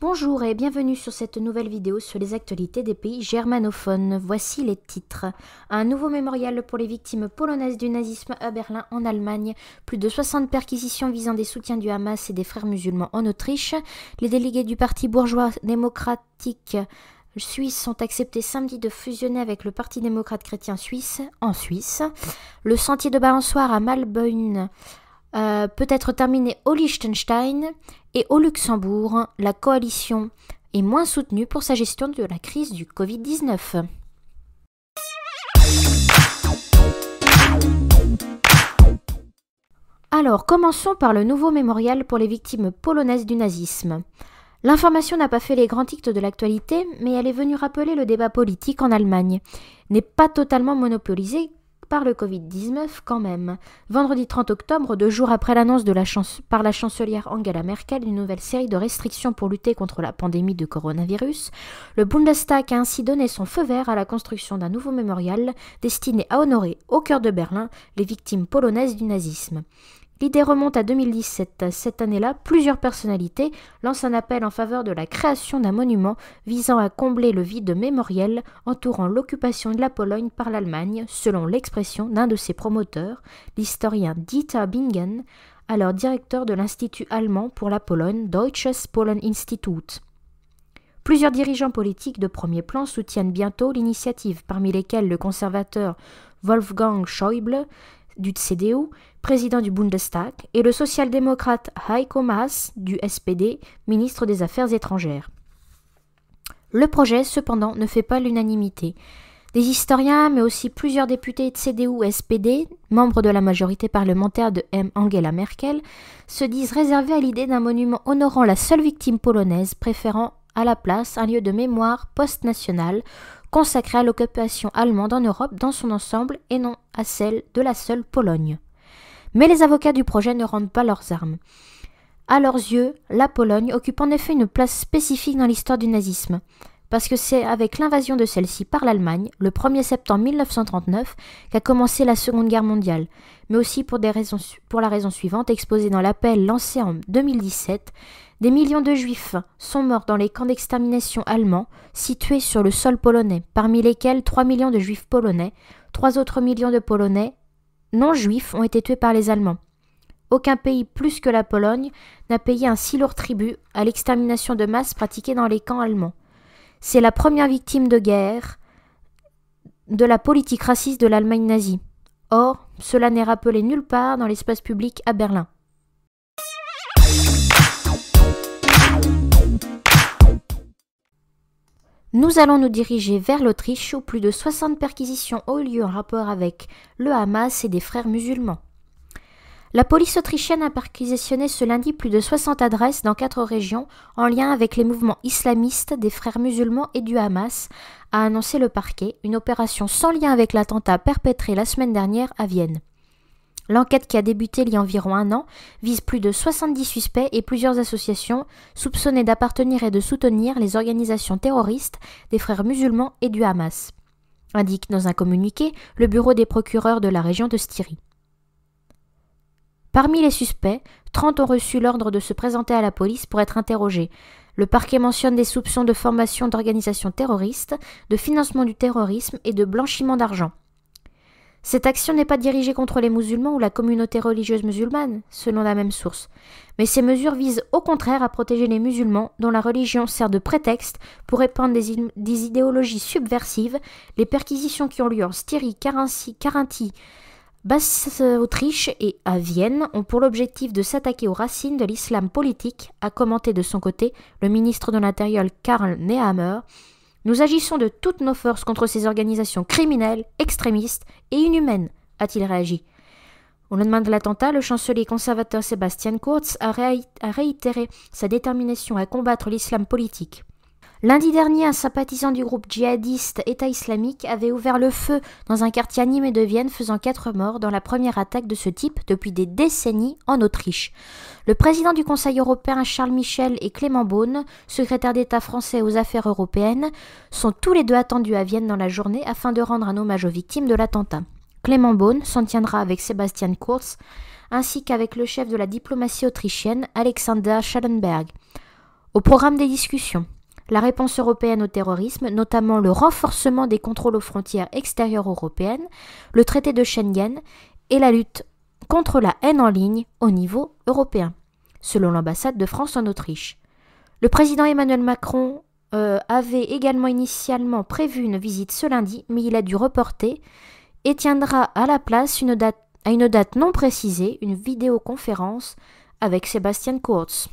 Bonjour et bienvenue sur cette nouvelle vidéo sur les actualités des pays germanophones. Voici les titres. Un nouveau mémorial pour les victimes polonaises du nazisme à Berlin en Allemagne. Plus de 60 perquisitions visant des soutiens du Hamas et des frères musulmans en Autriche. Les délégués du parti bourgeois démocratique suisse ont accepté samedi de fusionner avec le Parti démocrate chrétien suisse en Suisse. Le sentier de balançoire à Malböhn... Euh, peut être terminée au Liechtenstein et au Luxembourg, la coalition est moins soutenue pour sa gestion de la crise du Covid-19. Alors, commençons par le nouveau mémorial pour les victimes polonaises du nazisme. L'information n'a pas fait les grands titres de l'actualité, mais elle est venue rappeler le débat politique en Allemagne. N'est pas totalement monopolisé par le Covid-19 quand même. Vendredi 30 octobre, deux jours après l'annonce de la par la chancelière Angela Merkel d'une nouvelle série de restrictions pour lutter contre la pandémie de coronavirus, le Bundestag a ainsi donné son feu vert à la construction d'un nouveau mémorial destiné à honorer au cœur de Berlin les victimes polonaises du nazisme. L'idée remonte à 2017. Cette année-là, plusieurs personnalités lancent un appel en faveur de la création d'un monument visant à combler le vide mémoriel entourant l'occupation de la Pologne par l'Allemagne, selon l'expression d'un de ses promoteurs, l'historien Dieter Bingen, alors directeur de l'Institut allemand pour la Pologne, Deutsches Polen Institut. Plusieurs dirigeants politiques de premier plan soutiennent bientôt l'initiative, parmi lesquels le conservateur Wolfgang Schäuble du CDU, président du Bundestag, et le social-démocrate Heiko Maas du SPD, ministre des Affaires étrangères. Le projet, cependant, ne fait pas l'unanimité. Des historiens, mais aussi plusieurs députés de CDU-SPD, membres de la majorité parlementaire de M. Angela Merkel, se disent réservés à l'idée d'un monument honorant la seule victime polonaise, préférant à la place un lieu de mémoire post national consacré à l'occupation allemande en Europe dans son ensemble et non à celle de la seule Pologne. Mais les avocats du projet ne rendent pas leurs armes. À leurs yeux, la Pologne occupe en effet une place spécifique dans l'histoire du nazisme, parce que c'est avec l'invasion de celle-ci par l'Allemagne, le 1er septembre 1939, qu'a commencé la Seconde Guerre mondiale, mais aussi pour, des raisons, pour la raison suivante exposée dans l'appel lancé en 2017 des millions de juifs sont morts dans les camps d'extermination allemands situés sur le sol polonais, parmi lesquels 3 millions de juifs polonais, 3 autres millions de polonais non juifs ont été tués par les Allemands. Aucun pays plus que la Pologne n'a payé un si lourd tribut à l'extermination de masse pratiquée dans les camps allemands. C'est la première victime de guerre de la politique raciste de l'Allemagne nazie. Or, cela n'est rappelé nulle part dans l'espace public à Berlin. Nous allons nous diriger vers l'Autriche où plus de 60 perquisitions ont eu lieu en rapport avec le Hamas et des frères musulmans. La police autrichienne a perquisitionné ce lundi plus de 60 adresses dans quatre régions en lien avec les mouvements islamistes des frères musulmans et du Hamas, a annoncé le parquet, une opération sans lien avec l'attentat perpétré la semaine dernière à Vienne. L'enquête qui a débuté il y a environ un an vise plus de 70 suspects et plusieurs associations soupçonnées d'appartenir et de soutenir les organisations terroristes des frères musulmans et du Hamas, indique dans un communiqué le bureau des procureurs de la région de Styrie. Parmi les suspects, 30 ont reçu l'ordre de se présenter à la police pour être interrogés. Le parquet mentionne des soupçons de formation d'organisations terroristes, de financement du terrorisme et de blanchiment d'argent. Cette action n'est pas dirigée contre les musulmans ou la communauté religieuse musulmane, selon la même source, mais ces mesures visent au contraire à protéger les musulmans dont la religion sert de prétexte pour répandre des, idéologies subversives. Les perquisitions qui ont lieu en Styrie, Carinthie, Basse-Autriche et à Vienne ont pour l'objectif de s'attaquer aux racines de l'islam politique, a commenté de son côté le ministre de l'Intérieur Karl Nehammer, nous agissons de toutes nos forces contre ces organisations criminelles, extrémistes et inhumaines, a-t-il réagi. Au lendemain de l'attentat, le chancelier conservateur Sébastien Kurz a, réitéré sa détermination à combattre l'islam politique. Lundi dernier, un sympathisant du groupe djihadiste État islamique avait ouvert le feu dans un quartier animé de Vienne, faisant quatre morts dans la première attaque de ce type depuis des décennies en Autriche. Le président du Conseil européen Charles Michel et Clément Beaune, secrétaire d'État français aux affaires européennes, sont tous les deux attendus à Vienne dans la journée afin de rendre un hommage aux victimes de l'attentat. Clément Beaune s'en tiendra avec Sébastien Kurz, ainsi qu'avec le chef de la diplomatie autrichienne Alexander Schallenberg. Au programme des discussions la réponse européenne au terrorisme, notamment le renforcement des contrôles aux frontières extérieures européennes, le traité de Schengen et la lutte contre la haine en ligne au niveau européen, selon l'ambassade de France en Autriche. Le président Emmanuel Macron euh, avait également initialement prévu une visite ce lundi, mais il a dû reporter et tiendra à la place à une date non précisée une vidéoconférence avec Sébastien Kurz.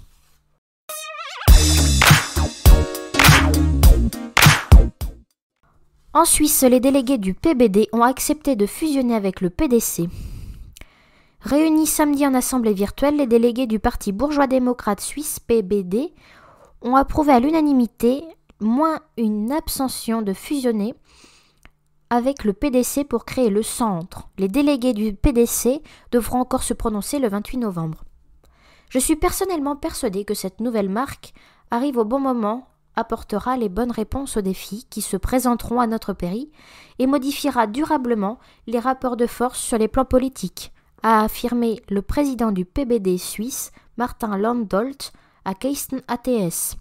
En Suisse, les délégués du PBD ont accepté de fusionner avec le PDC. Réunis samedi en assemblée virtuelle, les délégués du Parti bourgeois démocrate suisse PBD ont approuvé à l'unanimité, moins une abstention, de fusionner avec le PDC pour créer le centre. Les délégués du PDC devront encore se prononcer le 28 novembre. Je suis personnellement persuadé que cette nouvelle marque arrive au bon moment apportera les bonnes réponses aux défis qui se présenteront à notre pays et modifiera durablement les rapports de force sur les plans politiques, a affirmé le président du PBD suisse, Martin Landolt, à Keystone ATS.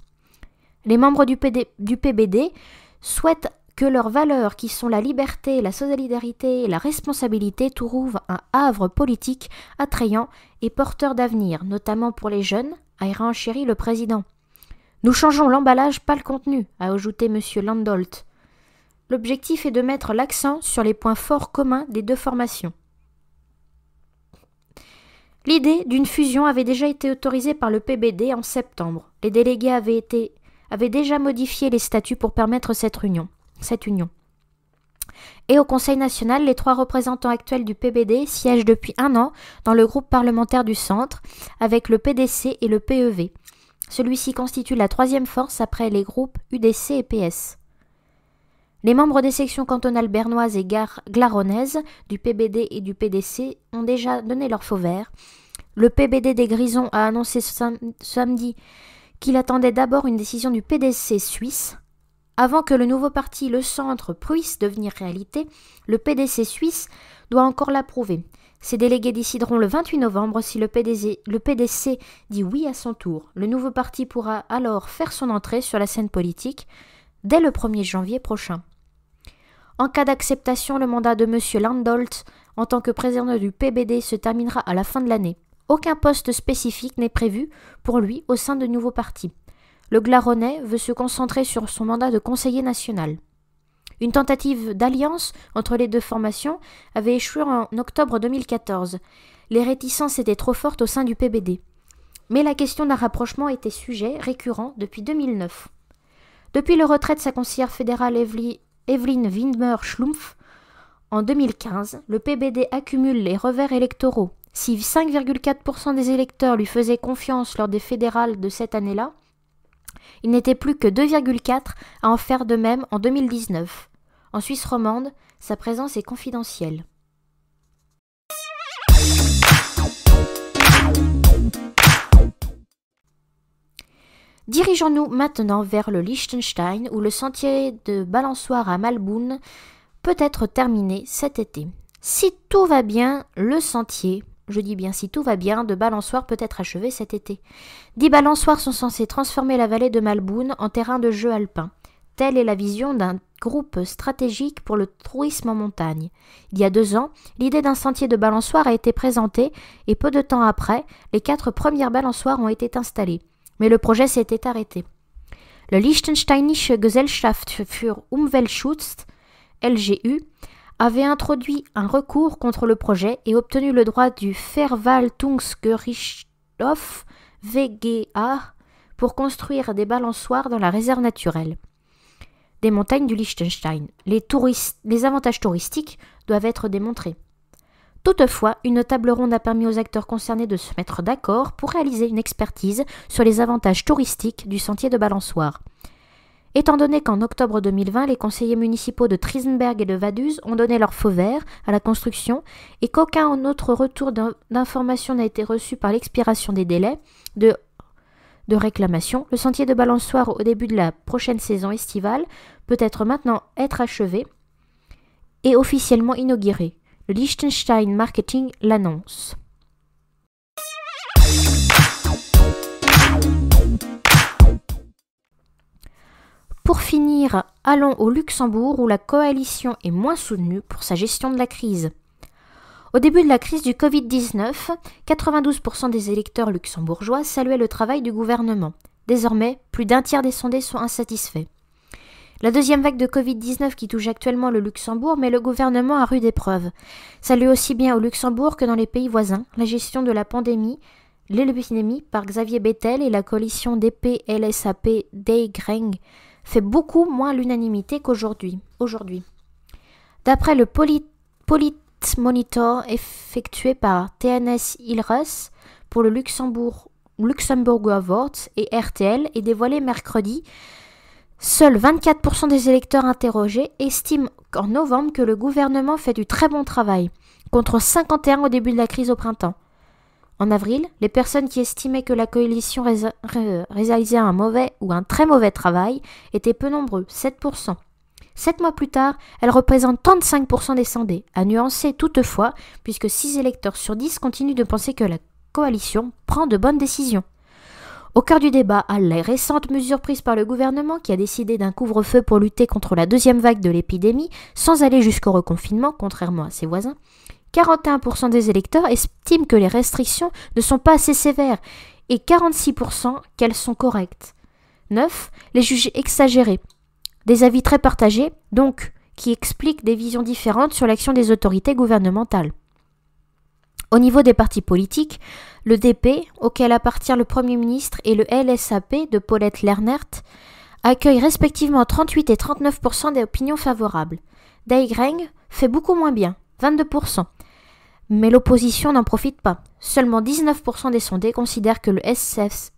Les membres du, PBD souhaitent que leurs valeurs qui sont la liberté, la solidarité et la responsabilité trouvent un havre politique attrayant et porteur d'avenir, notamment pour les jeunes, a renchéri le président. Nous changeons l'emballage, pas le contenu, a ajouté M. Landolt. L'objectif est de mettre l'accent sur les points forts communs des deux formations. L'idée d'une fusion avait déjà été autorisée par le PBD en septembre. Les délégués avaient, déjà modifié les statuts pour permettre cette cette union. Et au Conseil national, les trois représentants actuels du PBD siègent depuis un an dans le groupe parlementaire du Centre, avec le PDC et le PEV. Celui-ci constitue la troisième force après les groupes UDC et PS. Les membres des sections cantonales bernoises et glaronaises du PBD et du PDC ont déjà donné leur faux vert. Le PBD des Grisons a annoncé samedi qu'il attendait d'abord une décision du PDC suisse. Avant que le nouveau parti, le centre, puisse devenir réalité, le PDC suisse doit encore l'approuver. Ces délégués décideront le 28 novembre si le PDC, dit oui à son tour. Le nouveau parti pourra alors faire son entrée sur la scène politique dès le 1er janvier prochain. En cas d'acceptation, le mandat de M. Landolt en tant que président du PBD se terminera à la fin de l'année. Aucun poste spécifique n'est prévu pour lui au sein de nouveau parti. Le Glaronnais veut se concentrer sur son mandat de conseiller national. Une tentative d'alliance entre les deux formations avait échoué en octobre 2014. Les réticences étaient trop fortes au sein du PBD. Mais la question d'un rapprochement était sujet récurrent depuis 2009. Depuis le retrait de sa conseillère fédérale Evelyn Evelyne Windmer-Schlumpf, en 2015, le PBD accumule les revers électoraux. Si 5,4% des électeurs lui faisaient confiance lors des fédérales de cette année-là, il n'était plus que 2,4 à en faire de même en 2019. En Suisse romande, sa présence est confidentielle. Dirigeons-nous maintenant vers le Liechtenstein où le sentier de balançoire à Malboun peut être terminé cet été. Si tout va bien, le sentier je dis bien si tout va bien, de balançoires peut être achevé cet été. Dix balançoires sont censées transformer la vallée de Malboune en terrain de jeu alpin. Telle est la vision d'un groupe stratégique pour le tourisme en montagne. Il y a deux ans, l'idée d'un sentier de balançoires a été présentée et peu de temps après, les quatre premières balançoires ont été installées. Mais le projet s'était arrêté. Le Liechtensteinische Gesellschaft für Umweltschutz, LGU, avait introduit un recours contre le projet et obtenu le droit du Verwaltungsgerichtshof VGA pour construire des balançoires dans la réserve naturelle des montagnes du Liechtenstein. Les, les avantages touristiques doivent être démontrés. Toutefois, une table ronde a permis aux acteurs concernés de se mettre d'accord pour réaliser une expertise sur les avantages touristiques du sentier de balançoire étant donné qu'en octobre 2020, les conseillers municipaux de Triesenberg et de Vaduz ont donné leur faux vert à la construction et qu'aucun autre retour d'information n'a été reçu par l'expiration des délais de, réclamation, le sentier de balançoire au début de la prochaine saison estivale peut être maintenant être achevé et officiellement inauguré. Le Liechtenstein Marketing l'annonce. Pour finir, allons au Luxembourg où la coalition est moins soutenue pour sa gestion de la crise. Au début de la crise du Covid-19, 92% des électeurs luxembourgeois saluaient le travail du gouvernement. Désormais, plus d'un tiers des sondés sont insatisfaits. La deuxième vague de Covid-19 qui touche actuellement le Luxembourg met le gouvernement à rude épreuve. Salue aussi bien au Luxembourg que dans les pays voisins, la gestion de la pandémie, l'épidémie par Xavier Bettel et la coalition DP-LSAP Greng fait beaucoup moins l'unanimité qu'aujourd'hui. Aujourd'hui. D'après le Politmonitor effectué par TNS Ilres pour le Luxembourg, Luxembourg Awards et RTL et dévoilé mercredi, seuls 24% des électeurs interrogés estiment qu'en novembre que le gouvernement fait du très bon travail, contre 51 au début de la crise au printemps. En avril, les personnes qui estimaient que la coalition réalisait un mauvais ou un très mauvais travail étaient peu nombreux, 7%. Sept mois plus tard, elle représente 35% des sondés, à nuancer toutefois, puisque 6 électeurs sur 10 continuent de penser que la coalition prend de bonnes décisions. Au cœur du débat, à les récentes mesures prises par le gouvernement qui a décidé d'un couvre-feu pour lutter contre la deuxième vague de l'épidémie sans aller jusqu'au reconfinement, contrairement à ses voisins, 41% des électeurs estiment que les restrictions ne sont pas assez sévères et 46% qu'elles sont correctes. 9. Les juges exagérés. Des avis très partagés, donc, qui expliquent des visions différentes sur l'action des autorités gouvernementales. Au niveau des partis politiques, le DP, auquel appartient le Premier ministre, et le LSAP de Paulette Lernert accueillent respectivement 38 et 39 des opinions favorables. Daigreng fait beaucoup moins bien, 22 mais l'opposition n'en profite pas. Seulement 19% des sondés considèrent que le SF,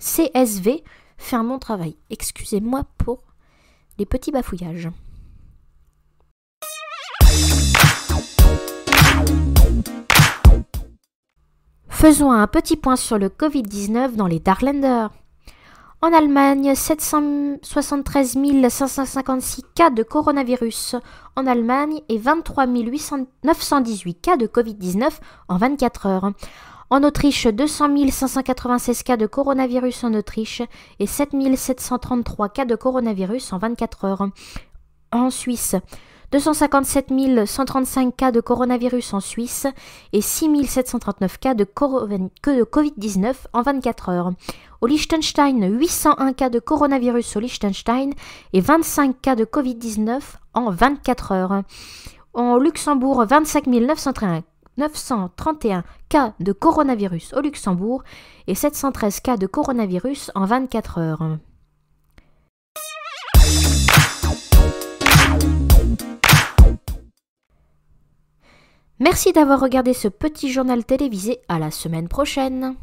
fait un bon travail. Excusez-moi pour les petits bafouillages. Faisons un petit point sur le Covid-19 dans les Darlenders. En Allemagne, 773 556 cas de coronavirus en Allemagne et 23 918 cas de Covid-19 en 24 heures. En Autriche, 200 596 cas de coronavirus en Autriche et 7 733 cas de coronavirus en 24 heures. En Suisse, 257 135 cas de coronavirus en Suisse et 6 739 cas de, Covid-19 en 24 heures. Au Liechtenstein, 801 cas de coronavirus au Liechtenstein et 25 cas de Covid-19 en 24 heures. Au Luxembourg, 25 931 cas de coronavirus au Luxembourg et 713 cas de coronavirus en 24 heures. Merci d'avoir regardé ce petit journal télévisé. À la semaine prochaine.